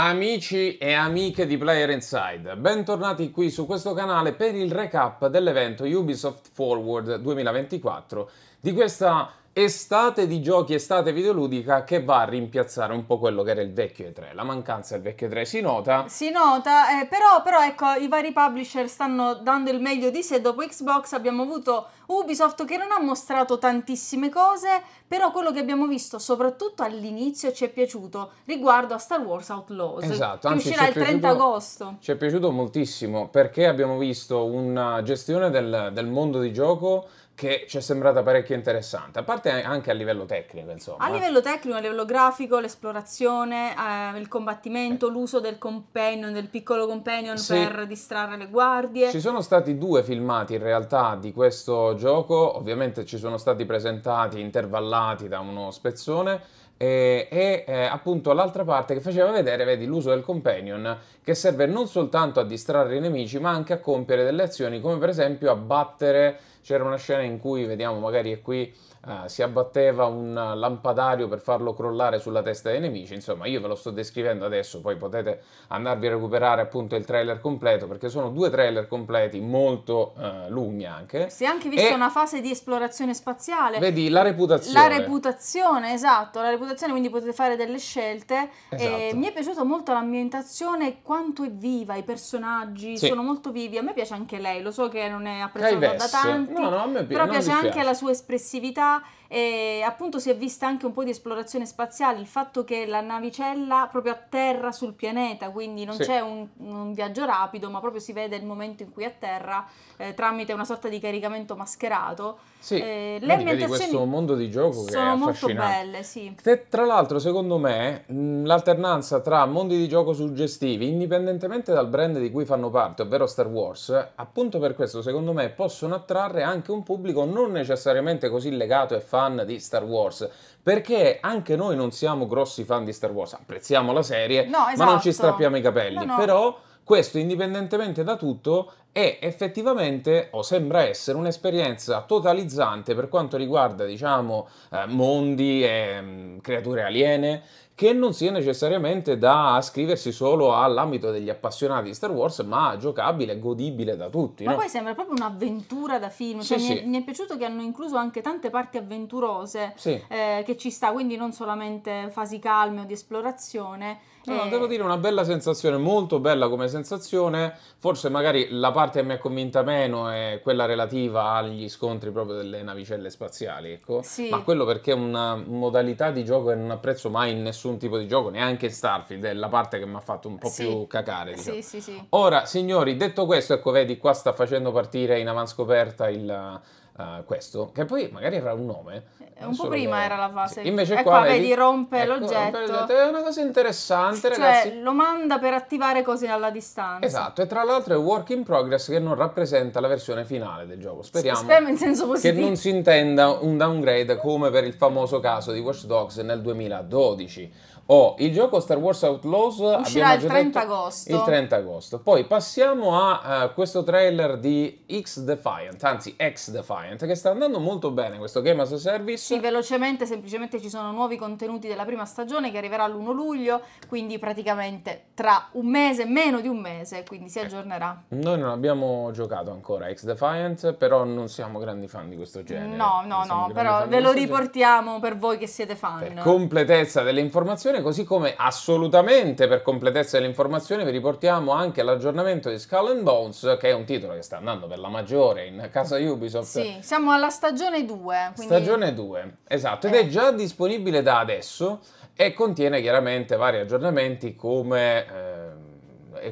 Amici e amiche di Player Inside, bentornati qui su questo canale per il recap dell'evento Ubisoft Forward 2024 di questa estate di giochi, estate videoludica che va a rimpiazzare un po' quello che era il vecchio E3. La mancanza del vecchio E3 si nota. Si nota, eh, però, però ecco, i vari publisher stanno dando il meglio di sé. Dopo Xbox abbiamo avuto Ubisoft che non ha mostrato tantissime cose, però quello che abbiamo visto soprattutto all'inizio ci è piaciuto riguardo a Star Wars Outlaws. Esatto, che anzi, uscirà il 30 piaciuto, agosto. Ci è piaciuto moltissimo perché abbiamo visto una gestione del, del mondo di gioco che ci è sembrata parecchio interessante, a parte anche a livello tecnico, insomma. A livello tecnico, a livello grafico, l'esplorazione, eh, il combattimento, eh. l'uso del companion, del piccolo companion sì. per distrarre le guardie. Ci sono stati due filmati in realtà di questo gioco, ovviamente ci sono stati presentati intervallati da uno spezzone e, eh, e eh, appunto l'altra parte che faceva vedere, vedi, l'uso del companion che serve non soltanto a distrarre i nemici ma anche a compiere delle azioni come per esempio abbattere, c'era una scena in cui vediamo magari è qui eh, si abbatteva un lampadario per farlo crollare sulla testa dei nemici, insomma io ve lo sto descrivendo adesso, poi potete andarvi a recuperare appunto il trailer completo perché sono due trailer completi molto eh, lunghi anche. Si è anche vista e... una fase di esplorazione spaziale. Vedi, la reputazione. La reputazione, esatto, la reputazione valutazione, quindi potete fare delle scelte. Esatto. Eh, mi è piaciuta molto l'ambientazione, quanto è viva, i personaggi sì. sono molto vivi. A me piace anche lei, lo so che non è apprezzata da tanti, no, no, pi- però piace anche la sua espressività e appunto si è vista anche un po' di esplorazione spaziale, il fatto che la navicella proprio atterra sul pianeta, quindi non sì. c'è un, un, viaggio rapido, ma proprio si vede il momento in cui atterra eh, tramite una sorta di caricamento mascherato. Sì, eh, le ambientazioni questo mondo di gioco che sono molto belle, sì. Tra l'altro, secondo me, l'alternanza tra mondi di gioco suggestivi, indipendentemente dal brand di cui fanno parte, ovvero Star Wars, appunto per questo, secondo me, possono attrarre anche un pubblico non necessariamente così legato e fatto fan di Star Wars, perché anche noi non siamo grossi fan di Star Wars, apprezziamo la serie, no, esatto. ma non ci esatto. strappiamo i capelli, no, no. però questo indipendentemente da tutto è effettivamente o sembra essere un'esperienza totalizzante per quanto riguarda diciamo eh, mondi e mh, mm, creature aliene che non sia necessariamente da ascriversi solo all'ambito degli appassionati di Star Wars, ma giocabile, godibile da tutti. Ma no? poi sembra proprio un'avventura da film, cioè, sì, mi, sì. È, mi, È, piaciuto che hanno incluso anche tante parti avventurose sì. eh, che ci sta, quindi non solamente fasi calme o di esplorazione, No, eh... devo dire una bella sensazione, molto bella come sensazione. Forse magari la parte che mi ha convinta meno è quella relativa agli scontri proprio delle navicelle spaziali, ecco. Sì. Ma quello perché è una modalità di gioco che non apprezzo mai in nessun tipo di gioco, neanche in Starfield, è la parte che mi ha fatto un po' sì. più cacare. Diciamo. Sì, Ora, signori, detto questo, ecco, vedi, qua sta facendo partire in avanscoperta il Uh, questo, che poi magari avrà un nome. Eh, un po' prima che... era la fase. Sì. Invece eh, qua, qua, vedi, vedi rompe ecco, l'oggetto. Rompe è una cosa interessante, cioè, ragazzi. Lo manda per attivare cose alla distanza. Esatto, e tra l'altro è work in progress che non rappresenta la versione finale del gioco. Speriamo, Speriamo in senso positivo. che non si intenda un downgrade come per il famoso caso di Watch Dogs nel 2012 ho oh, il gioco Star Wars Outlaws. Uscirà il 30 detto, agosto. Il 30 agosto. Poi passiamo a uh, questo trailer di X Defiant, anzi X Defiant, che sta andando molto bene questo Game as a Service. Sì, velocemente, semplicemente ci sono nuovi contenuti della prima stagione che arriverà l'1 luglio, quindi praticamente tra un mese, meno di un mese, quindi si eh, aggiornerà. Noi non abbiamo giocato ancora X Defiant, però non siamo grandi fan di questo genere. No, no, no, però ve lo riportiamo genere. per voi che siete fan. Per completezza delle informazioni situazione, così come assolutamente per completezza dell'informazione vi riportiamo anche l'aggiornamento di Skull and Bones, che è un titolo che sta andando per la maggiore in casa Ubisoft. Sì, siamo alla stagione 2. Quindi... Stagione 2, esatto, ed eh. è già disponibile da adesso e contiene chiaramente vari aggiornamenti come... Eh,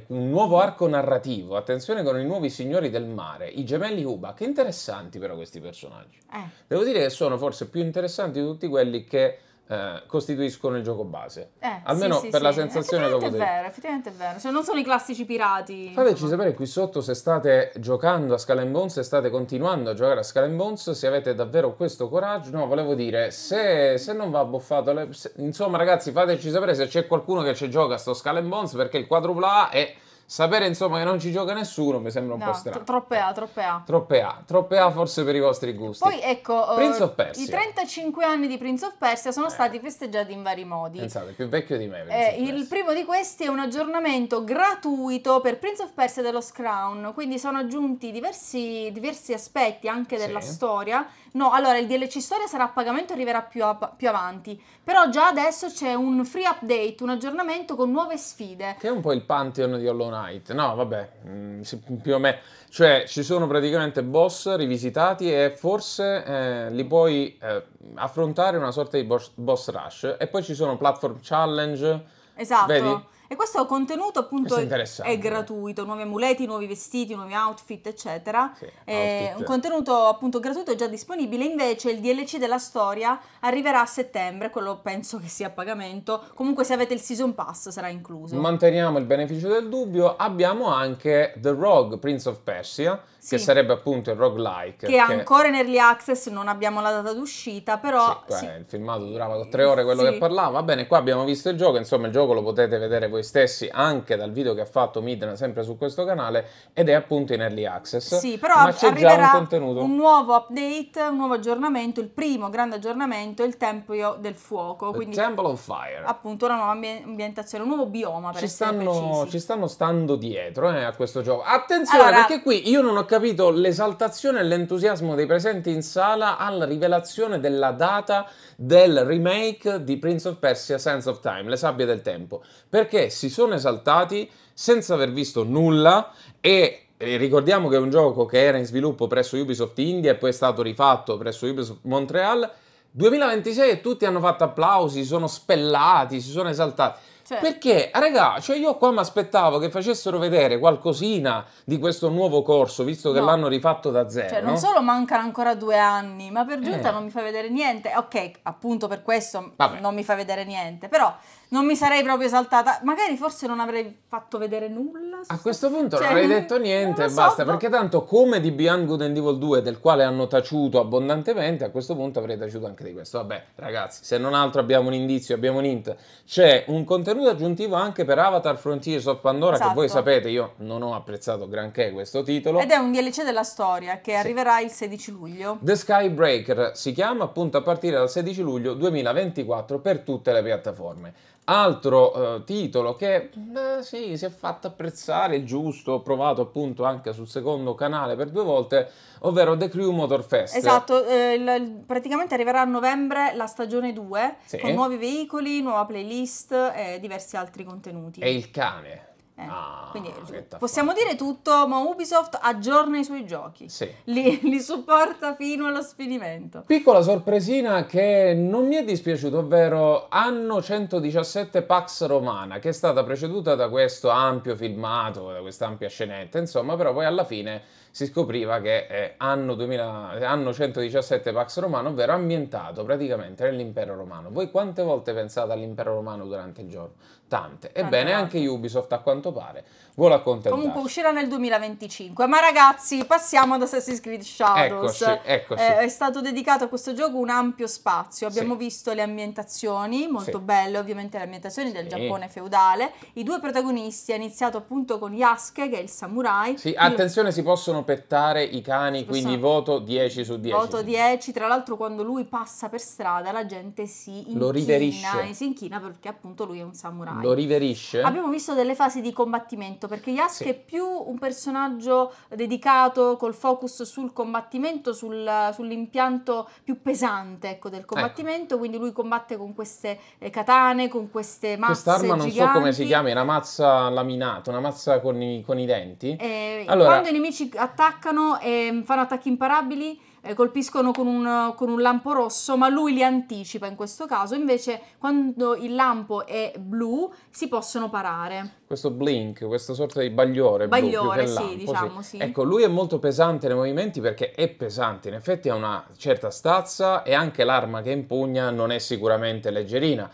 un nuovo arco narrativo, attenzione con i nuovi signori del mare, i gemelli Uba, che interessanti però questi personaggi. Eh. Devo dire che sono forse più interessanti di tutti quelli che eh, costituiscono il gioco base. Eh, Almeno sì, per sì, la sensazione che ho avuto. È vero, effettivamente è vero. Cioè, non sono i classici pirati. Fateci sapere qui sotto se state giocando a Scala Bones, se state continuando a giocare a Scala Bones, se avete davvero questo coraggio. No, volevo dire, se, se non va abboffato... Le, se, insomma, ragazzi, fateci sapere se c'è qualcuno che ci gioca a sto Scala Bones, perché il quadrupla A è Sapere insomma che non ci gioca nessuno mi sembra un no, po' strano. Troppe A, troppe A. Troppe A, troppe A forse per i vostri gusti. Poi ecco, eh, Prince uh, of Persia. i 35 anni di Prince of Persia sono eh. stati festeggiati in vari modi. Pensate, più vecchio di me. Eh, il primo di questi è un aggiornamento gratuito per Prince of Persia dello Scrown quindi sono aggiunti diversi, diversi aspetti anche della sì. storia. No, allora il DLC storia sarà a pagamento e arriverà più, a, più avanti, però già adesso c'è un free update, un aggiornamento con nuove sfide. Che è un po' il pantheon di Hollow Knight. No, vabbè, mm, più o meno. Cioè, ci sono praticamente boss rivisitati e forse eh, li puoi eh, affrontare una sorta di boss, boss, rush. E poi ci sono platform challenge. Esatto. Vedi? E questo contenuto appunto è, è, gratuito, nuovi amuleti, nuovi vestiti, nuovi outfit, eccetera. Sì, eh, outfit. un contenuto appunto gratuito è già disponibile, invece il DLC della storia arriverà a settembre, quello penso che sia a pagamento, comunque se avete il Season Pass sarà incluso. Manteniamo il beneficio del dubbio, abbiamo anche The Rogue Prince of Persia, sì. che sarebbe appunto il roguelike. Che, che ancora in early access non abbiamo la data d'uscita, però... Sì, sì. il filmato durava tre ore quello che parlava, va bene, qua abbiamo visto il gioco, insomma il gioco lo potete vedere voi stessi anche dal video che ha fatto Midna sempre su questo canale ed è appunto in early access. Sì, però ma c'è già un contenuto. Un nuovo update, un nuovo aggiornamento, il primo grande aggiornamento è il Tempio del Fuoco. quindi, Temple of Fire. Appunto una nuova ambientazione, un nuovo bioma per ci stanno, Ci stanno stando dietro eh, a questo gioco. Attenzione allora, perché qui io non ho capito l'esaltazione e l'entusiasmo dei presenti in sala alla rivelazione della data del remake di Prince of Persia Sense of Time, le sabbie del tempo. Perché si sono esaltati senza aver visto nulla e eh, ricordiamo che è un gioco che era in sviluppo presso Ubisoft India e poi è stato rifatto presso Ubisoft Montreal. 2026 e tutti hanno fatto applausi, si sono spellati, si sono esaltati. Cioè... Perché, raga, cioè io qua mi aspettavo che facessero vedere qualcosina di questo nuovo corso, visto che no. l'hanno rifatto da zero. Cioè, non solo mancano ancora due anni, ma per giunta eh. non mi fa vedere niente. Ok, appunto per questo Vabbè. non mi fa vedere niente, però non mi sarei proprio saltata. Magari forse non avrei fatto vedere nulla. A questo punto cioè, non avrei detto niente e basta, so, perché tanto come di Beyond Good and Evil 2, del quale hanno taciuto abbondantemente, a questo punto avrei taciuto anche di questo. Vabbè, ragazzi, se non altro abbiamo un indizio, abbiamo un int. C'è un contenuto contenuto aggiuntivo anche per Avatar Frontiers of Pandora, esatto. che voi esatto. sapete, io non ho apprezzato granché questo titolo. Ed è un DLC della storia che sì. arriverà il 16 luglio. The Skybreaker si chiama appunto a partire dal 16 luglio 2024 per tutte le piattaforme. Altro eh, titolo che beh, sì, si è fatto apprezzare, giusto, ho provato appunto anche sul secondo canale per due volte, ovvero The Crew Motor Fest. Esatto, eh, il, praticamente arriverà a novembre la stagione 2 sì. con nuovi veicoli, nuova playlist e diversi altri contenuti. E il cane. Eh. Ah, Quindi possiamo fatto. dire tutto, ma Ubisoft aggiorna i suoi giochi, sì. li, li, supporta fino allo sfinimento. Piccola sorpresina che non mi è dispiaciuto, ovvero Anno 117 Pax Romana, che è stata preceduta da questo ampio filmato, da questa ampia scenetta, insomma, però poi alla fine si scopriva che è Anno, 2000, anno 117 Pax Romano, ovvero ambientato praticamente nell'impero romano. Voi quante volte pensate all'impero romano durante il giorno? Tante. Ebbene, anche Ubisoft a quanto quanto pare vuole accontentarsi. Comunque uscirà nel 2025. Ma ragazzi, passiamo ad Assassin's Creed Shadows. Eccoci, eccoci. Eh, è stato dedicato a questo gioco un ampio spazio. Abbiamo sì. visto le ambientazioni, molto sì. belle ovviamente le ambientazioni del sì. Giappone feudale. I due protagonisti, ha iniziato appunto con Yasuke, che è il samurai. Sì, attenzione, Io... si possono pettare i cani, si quindi possono... voto 10 su 10. Voto 10, tra l'altro quando lui passa per strada la gente si inchina. Lo riverisce. E Si inchina perché appunto lui è un samurai. Lo riverisce. Abbiamo visto delle fasi di combattimento, perché Yasuke sì. è più un personaggio dedicato col focus sul combattimento, sul, sull'impianto più pesante ecco, del ecco. combattimento, ecco. quindi lui combatte con queste eh, katane, con queste mazze Quest'arma non so come si chiama, è una mazza laminata, una mazza con i, con i denti. Eh, allora... Quando i nemici attaccano e mm, fanno attacchi imparabili eh, colpiscono con un, con un, lampo rosso, ma lui li anticipa in questo caso. Invece, quando il lampo è blu, si possono parare. Questo blink, questa sorta di bagliore, bagliore blu, sì, lampo, diciamo, sì. sì. Ecco, lui è molto pesante nei movimenti perché è pesante, in effetti ha una certa stazza e anche l'arma che impugna non è sicuramente leggerina.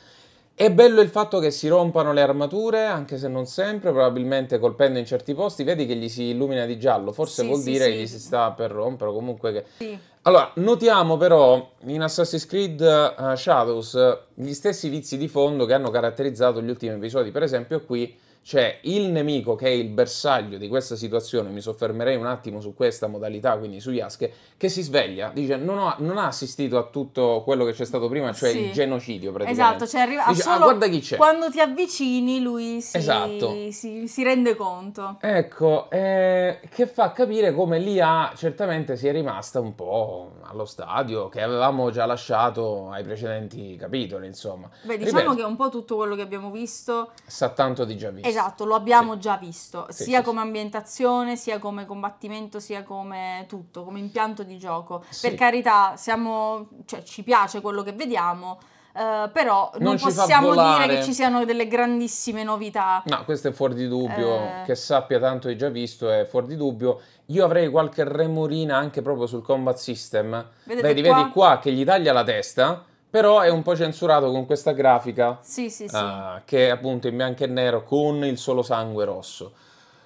È bello il fatto che si rompano le armature, anche se non sempre, probabilmente colpendo in certi posti, vedi che gli si illumina di giallo, forse sì, vuol sì, dire sì. che gli si sta per rompere, comunque che... Sì. Allora, notiamo però in Assassin's Creed uh, Shadows gli stessi vizi di fondo che hanno caratterizzato gli ultimi episodi, per esempio qui cioè il nemico che è il bersaglio di questa situazione, mi soffermerei un attimo su questa modalità, quindi su Yasuke, che si sveglia, dice non, ho, non ha assistito a tutto quello che c'è stato prima, cioè sì. il genocidio praticamente. Esatto, cioè arriva dice, ah, guarda chi c'è. quando ti avvicini lui si, esatto. si, si rende conto. Ecco, eh, che fa capire come l'IA certamente si è rimasta un po' allo stadio che avevamo già lasciato ai precedenti capitoli, insomma. Beh, diciamo Ripeto, che un po' tutto quello che abbiamo visto... Sa tanto di già visto. Esatto, lo abbiamo sì. già visto, sì, sia sì, come ambientazione, sia come combattimento, sia come tutto, come impianto di gioco. Per carità, siamo, cioè, ci piace quello che vediamo. Uh, però non, non possiamo dire che ci siano delle grandissime novità. No, questo è fuori di dubbio. Eh... Che sappia tanto hai già visto, è fuori di dubbio. Io avrei qualche remorina anche proprio sul combat system. Vedete Vedi, qua? vedi qua che gli taglia la testa però è un po' censurato con questa grafica. Sì, sì, sì. Uh, che è appunto in bianco e nero con il solo sangue rosso.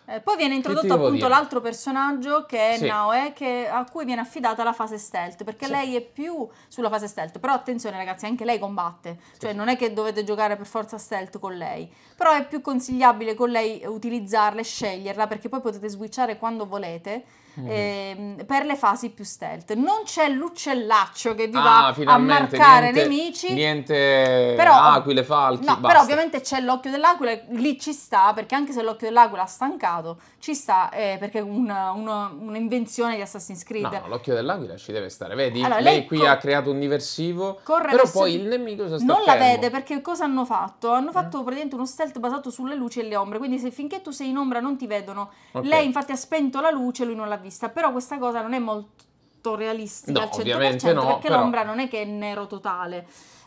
Eh, poi viene introdotto appunto l'altro personaggio che è sì. Naoe, che, a cui viene affidata la fase stealth, perché sì. lei è più sulla fase stealth, però attenzione ragazzi, anche lei combatte, sì. cioè non è che dovete giocare per forza stealth con lei, però è più consigliabile con lei utilizzarla e sceglierla, perché poi potete switchare quando volete eh, per le fasi più stealth. Non c'è l'uccellaccio che vi ah, va a marcare niente, nemici. Niente però, aquile, falchi, no, però ovviamente c'è l'occhio dell'aquila, lì ci sta, perché anche se l'occhio dell'aquila ha stancato, ci sta eh, perché è un'invenzione di Assassin's Creed. No, no, l'occhio dell'aquila ci deve stare, vedi? Allora, lei, lei, qui co- ha creato un diversivo, corre però poi il nemico non fermo. la vede perché cosa hanno fatto? Hanno eh? fatto eh? praticamente uno stealth basato sulle luci e le ombre, quindi se finché tu sei in ombra non ti vedono, okay. lei infatti ha spento la luce, lui non l'ha vista vista, però questa cosa non è molto realistica no, al 100% no, perché però... l'ombra non è che è nero totale.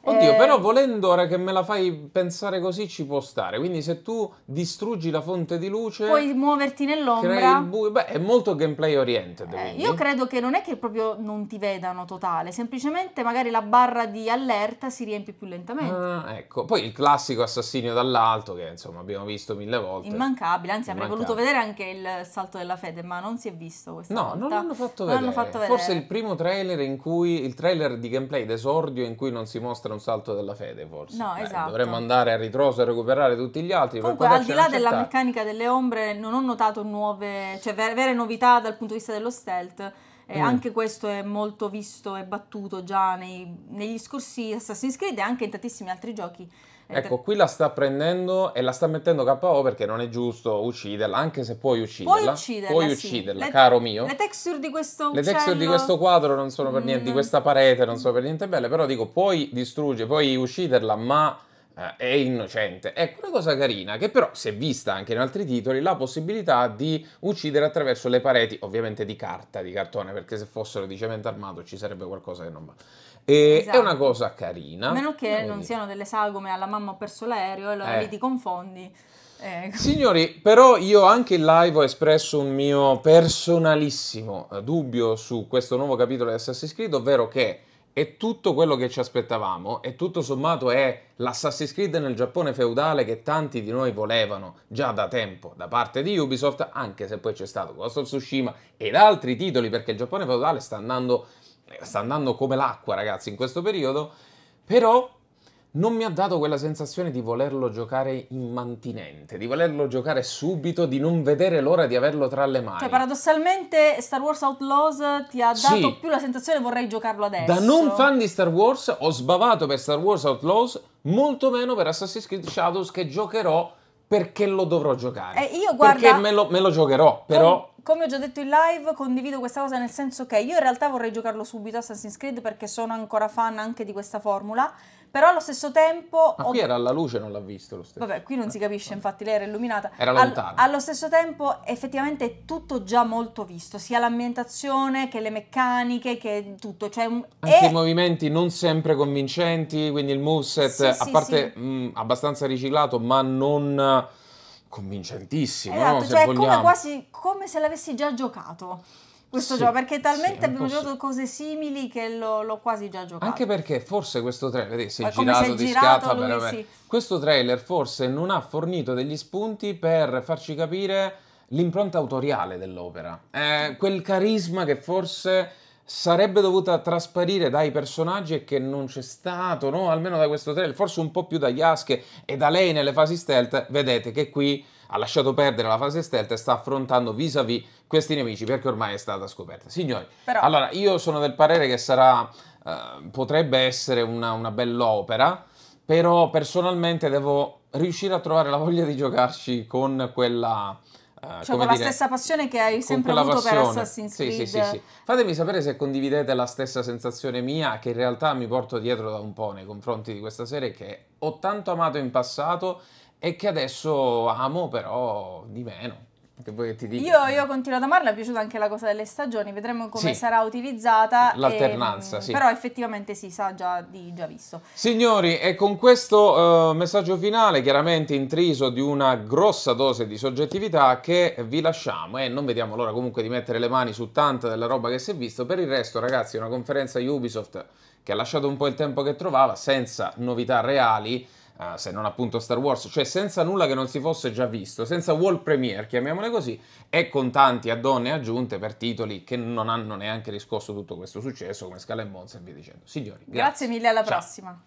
Oddio, eh... però ehm. volendo ora che me la fai pensare così ci può stare. Quindi se tu distruggi la fonte di luce... Puoi muoverti nell'ombra. Bu- Beh, è molto gameplay oriented. Eh, io credo che non è che proprio non ti vedano totale, semplicemente magari la barra di allerta si riempie più lentamente. Ah, ecco. Poi il classico assassino dall'alto che insomma abbiamo visto mille volte. Immancabile, anzi avrei voluto vedere anche il salto della fede, ma non si è visto questa no, volta. non l'hanno fatto non L'hanno fatto Forse il primo trailer in cui... il trailer di gameplay d'esordio in cui non si mostrano un salto della fede forse. No, Beh, esatto. Dovremmo andare a ritroso e recuperare tutti gli altri. Comunque, al di là della meccanica delle ombre, non ho notato nuove, cioè ver- vere novità dal punto di vista dello stealth. Eh, mm. Anche questo è molto visto e battuto già nei, negli scorsi Assassin's Creed e anche in tantissimi altri giochi Ecco, qui la sta prendendo e la sta mettendo KO perché non è giusto ucciderla, anche se puoi ucciderla. Puoi ucciderla, puoi ucciderla sì. caro mio. Le texture di questo uccello... Le texture di questo quadro non sono per niente, mm. di questa parete non sono per niente belle, però dico, puoi distruggere, puoi ucciderla, ma eh, è innocente. Ecco una cosa carina che però si è vista anche in altri titoli, la possibilità di uccidere attraverso le pareti, ovviamente di carta, di cartone, perché se fossero di cemento armato ci sarebbe qualcosa che non va. Esatto. È una esatto. cosa carina. A meno che Quindi. non siano delle sagome alla mamma ho perso l'aereo e allora eh. lì ti confondi. Eh. Signori, però io anche in live ho espresso un mio personalissimo eh, dubbio su questo nuovo capitolo di Assassin's Creed, ovvero che è tutto quello che ci aspettavamo e tutto sommato è l'Assassin's Creed nel Giappone feudale che tanti di noi volevano già da tempo da parte di Ubisoft, anche se poi c'è stato Ghost of Tsushima ed altri titoli perché il Giappone feudale sta andando eh, sta andando come l'acqua, ragazzi, in questo periodo, però non mi ha dato quella sensazione di volerlo giocare immantinente, di volerlo giocare subito, di non vedere l'ora di averlo tra le mani. Cioè, paradossalmente, Star Wars Outlaws ti ha dato sì. più la sensazione vorrei giocarlo adesso. Da non fan di Star Wars, ho sbavato per Star Wars Outlaws, molto meno per Assassin's Creed Shadows, che giocherò perché lo dovrò giocare. Eh, io guarda, perché me lo, me lo giocherò, però... Com, come ho già detto in live, condivido questa cosa nel senso che io in realtà vorrei giocarlo subito Assassin's Creed perché sono ancora fan anche di questa formula però allo stesso tempo... Ma ho... qui era alla luce, non l'ha visto lo stesso. Vabbè, qui non si capisce, infatti lei era illuminata. Era lontana. All- allo stesso tempo effettivamente è tutto già molto visto, sia l'ambientazione che le meccaniche, che tutto. Cioè, Anche e... i movimenti non sempre convincenti, quindi il moveset, sì, a parte sì. Mh, mm, abbastanza riciclato, ma non convincentissimo. Esatto, no? cioè è come quasi come se l'avessi già giocato questo sì, gioco perché talmente sì, abbiamo giocato cose simili che l'ho, l'ho, quasi già giocato. Anche perché forse questo trailer, si è girato di girato scatto, sì. questo trailer forse non ha fornito degli spunti per farci capire l'impronta autoriale dell'opera, eh, quel carisma che forse sarebbe dovuta trasparire dai personaggi e che non c'è stato, no? almeno da questo trailer, forse un po' più da Yasuke e da lei nelle fasi stealth, vedete che qui ha lasciato perdere la fase stealth e sta affrontando vis-à-vis questi nemici perché ormai è stata scoperta. Signori, Però... allora io sono del parere che sarà, eh, potrebbe essere una, una opera. però personalmente devo riuscire a trovare la voglia di giocarci con quella... Uh, cioè con la stessa passione che hai sempre avuto passione. per Assassin's Creed. Sì, sì, sì, Fatemi sapere se condividete la stessa sensazione mia che in realtà mi porto dietro da un po' nei confronti di questa serie che ho tanto amato in passato e che adesso amo però di meno. Che che vuoi ti Io, io, continuo ad amarla, è piaciuta anche la cosa delle stagioni, vedremo come sì. sarà utilizzata. L'alternanza, e, mm, sì. Però effettivamente si sa già di già visto. Signori, e con questo uh, messaggio finale, chiaramente intriso di una grossa dose di soggettività, che vi lasciamo e eh, non vediamo l'ora comunque di mettere le mani su tanta della roba che si è visto. Per il resto, ragazzi, una conferenza Ubisoft che ha lasciato un po' il tempo che trovava, senza novità reali Uh, se non appunto Star Wars, cioè senza nulla che non si fosse già visto, senza wall premiere, chiamiamole così, e con tanti add-on aggiunte per titoli che non hanno neanche riscosso tutto questo successo, come Scala e Monza e via dicendo. Signori, grazie, grazie mille, alla Ciao. prossima.